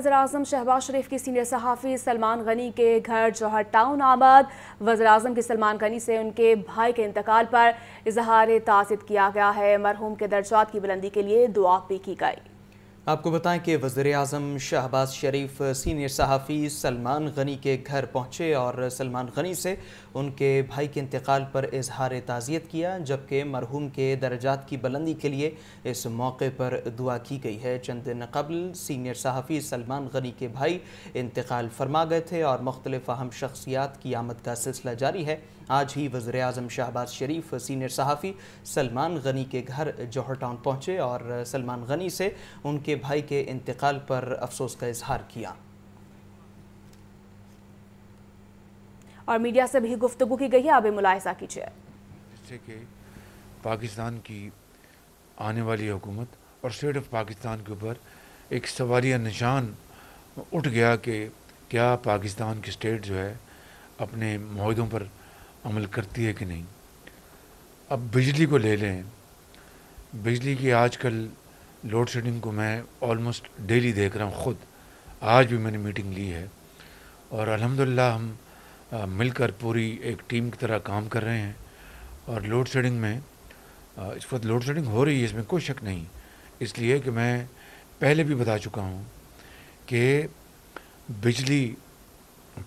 वजर अजम शहबाज शरीफ के सीनियर सहाफ़ी सलमान गनी के घर जौहर टाउन आमद वजर अजम के सलमान गनी से उनके भाई के इंतकाल पर इजहार तासद किया गया है मरहूम के दर्जात की बुलंदी के लिए दुआ भी की गई आपको बताएं कि वज़र अजम शाहबाज शरीफ सीनियर सहाफ़ी सलमान गनी के घर पहुँचे और सलमान गनी से उनके भाई के इंतकाल पर इजहार ताज़ियत किया जबकि मरहूम के दर्जात की बुलंदी के लिए इस मौके पर दुआ की गई है चंद दिन कबल सीनियर सहाफ़ी सलमान गनी के भाई इंतकाल फरमा गए थे और मुख्तलिफ़ अहम शख्सियात की आमद का सिलसिला जारी है आज ही वजर अजम शहबाज शरीफ सीनियर सहाफ़ी सलमान गनी के घर जौहर टाउन पहुँचे और सलमान गनी से उनके भाई के इंतकाल पर अफसोस का इजहार किया और मीडिया से भी गुफ्तु की गई है आप मुलायजा कीजिए जैसे कि पाकिस्तान की आने वाली हुकूमत और स्टेट ऑफ पाकिस्तान के ऊपर एक सवालिया निशान उठ गया कि क्या पाकिस्तान की स्टेट जो है अपने माहदों पर अमल करती है कि नहीं अब बिजली को ले लें बिजली की आजकल लोड शेडिंग को मैं ऑलमोस्ट डेली देख रहा हूँ ख़ुद आज भी मैंने मीटिंग ली है और अल्हम्दुलिल्लाह हम आ, मिलकर पूरी एक टीम की तरह काम कर रहे हैं और लोड शेडिंग में आ, इस वक्त लोड शेडिंग हो रही है इसमें कोई शक नहीं इसलिए कि मैं पहले भी बता चुका हूँ कि बिजली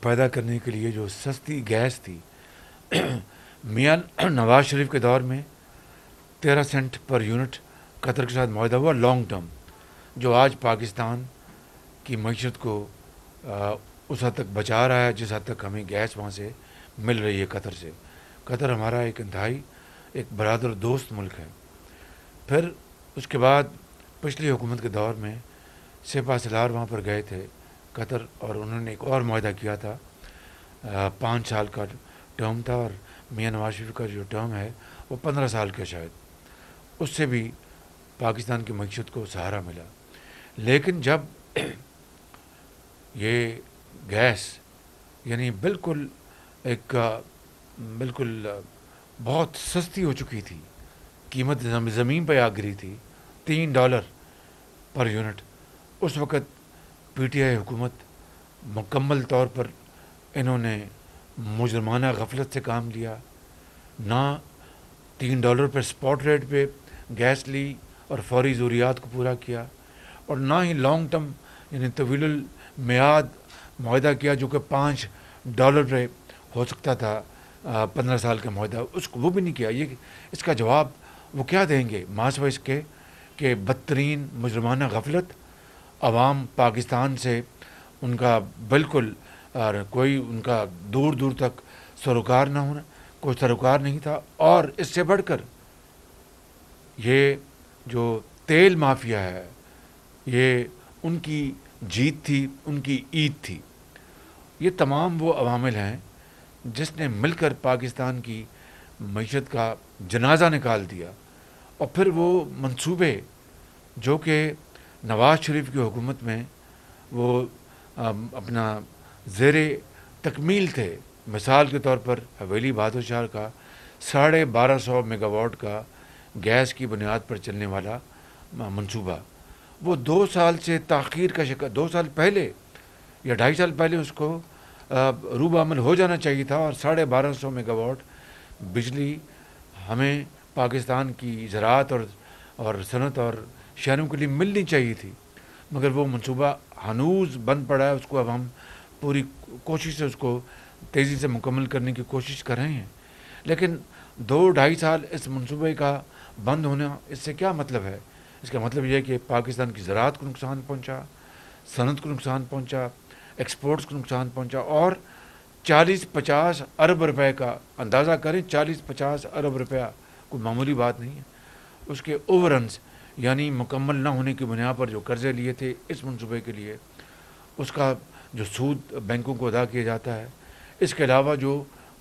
पैदा करने के लिए जो सस्ती गैस थी मियाँ नवाज शरीफ के दौर में तेरह सेंट पर यूनिट कतर के साथ माह हुआ लॉन्ग टर्म जो आज पाकिस्तान की मीशत को आ, उस हद तक बचा रहा है जिस हद तक हमें गैस वहाँ से मिल रही है कतर से कतर हमारा एक इंतहाई एक बरदर दोस्त मुल्क है फिर उसके बाद पिछली हुकूमत के दौर में सिपा सलार वहाँ पर गए थे कतर और उन्होंने एक और माहा किया था आ, पाँच साल का टर्म था और मियाँ नवाज शरीफ का जो टर्म है वो पंद्रह साल का शायद उससे भी पाकिस्तान की मीशत को सहारा मिला लेकिन जब ये गैस यानी बिल्कुल एक बिल्कुल बहुत सस्ती हो चुकी थी कीमत ज़मीन पर आ गिरी थी तीन डॉलर पर यूनिट उस वक़्त पीटीआई हुकूमत मुकम्मल तौर पर इन्होंने मुजरमाना गफलत से काम लिया ना तीन डॉलर पर स्पॉट रेट पे गैस ली और फौरी ज़रूरियात को पूरा किया और ना ही लॉन्ग टर्म यानी तवील मियाद माहा किया जो कि पाँच डॉलर पर हो सकता था पंद्रह साल का माहा उसको वो भी नहीं किया ये इसका जवाब वो क्या देंगे माशवा इसके कि बदतरीन मुजरमाना गफलत आवाम पाकिस्तान से उनका बिल्कुल और कोई उनका दूर दूर तक सरोकार ना होना कोई सरोकार नहीं था और इससे बढ़कर ये जो तेल माफिया है ये उनकी जीत थी उनकी ईद थी ये तमाम वो अवामिल हैं जिसने मिलकर पाकिस्तान की मीशत का जनाजा निकाल दिया और फिर वो मंसूबे जो कि नवाज़ शरीफ की हुकूमत में वो अपना जेर तकमील थे मिसाल के तौर पर हवेली बहादुर शाह का साढ़े बारह सौ मेगावाट का गैस की बुनियाद पर चलने वाला मनसूबा वो दो साल से तखीर का शिकार दो साल पहले या ढाई साल पहले उसको रूब अमल हो जाना चाहिए था और साढ़े बारह सौ मेगावाट बिजली हमें पाकिस्तान की ज़रात और और सनत और शहरों के लिए मिलनी चाहिए थी मगर वो मनसूबा हनूज बंद पड़ा है उसको अब हम पूरी कोशिश से उसको तेज़ी से मुकम्मल करने की कोशिश कर रहे हैं लेकिन दो ढाई साल इस मनसूबे का बंद होना इससे क्या मतलब है इसका मतलब यह है कि पाकिस्तान की ज़रात को नुकसान पहुँचा सनत को नुकसान पहुँचा एक्सपोर्ट्स को नुकसान पहुँचा और 40-50 अरब रुपए का अंदाज़ा करें 40-50 अरब रुपया कोई मामूली बात नहीं है उसके ओवरन्स यानी मुकम्मल ना होने की बुनियाद पर जो कर्ज़े लिए थे इस मनसूबे के लिए उसका जो सूद बैंकों को अदा किया जाता है इसके अलावा जो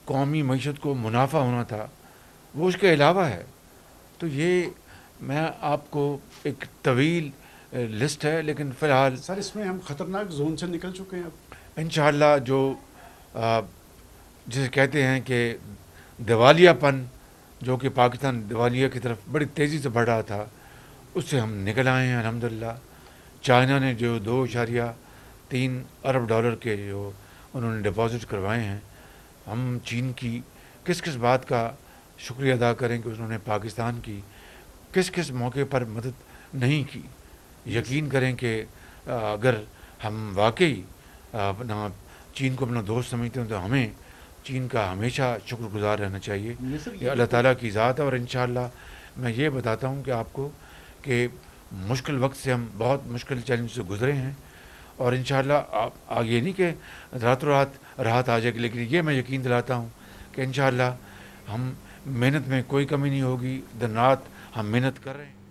कौमी मीशत को मुनाफा होना था वो उसके अलावा है तो ये मैं आपको एक तवील लिस्ट है लेकिन फ़िलहाल सर इसमें हम ख़तरनाक जोन से निकल चुके हैं अब इन जो जिसे कहते हैं कि दिवालियापन जो कि पाकिस्तान दिवालिया की तरफ बड़ी तेज़ी से बढ़ रहा था उससे हम निकल आए हैं अलहमदिल्ला चाइना ने जो दो इशारिया तीन अरब डॉलर के जो उन्होंने डिपॉजिट करवाए हैं हम चीन की किस किस बात का शुक्रिया अदा करें कि उन्होंने पाकिस्तान की किस किस मौके पर मदद नहीं की यकीन करें कि अगर हम वाकई अपना चीन को अपना दोस्त समझते हैं तो हमें चीन का हमेशा शुक्रगुजार रहना चाहिए ये अल्लाह ताला की ज़ात है और इन मैं ये बताता हूँ कि आपको कि मुश्किल वक्त से हम बहुत मुश्किल चैलेंज से गुजरे हैं और इन आप आगे नहीं कि रातों रात राहत आ जाएगी लेकिन ये मैं यकीन दिलाता हूँ कि इन हम मेहनत में कोई कमी नहीं होगी दिन रात हम मेहनत कर रहे हैं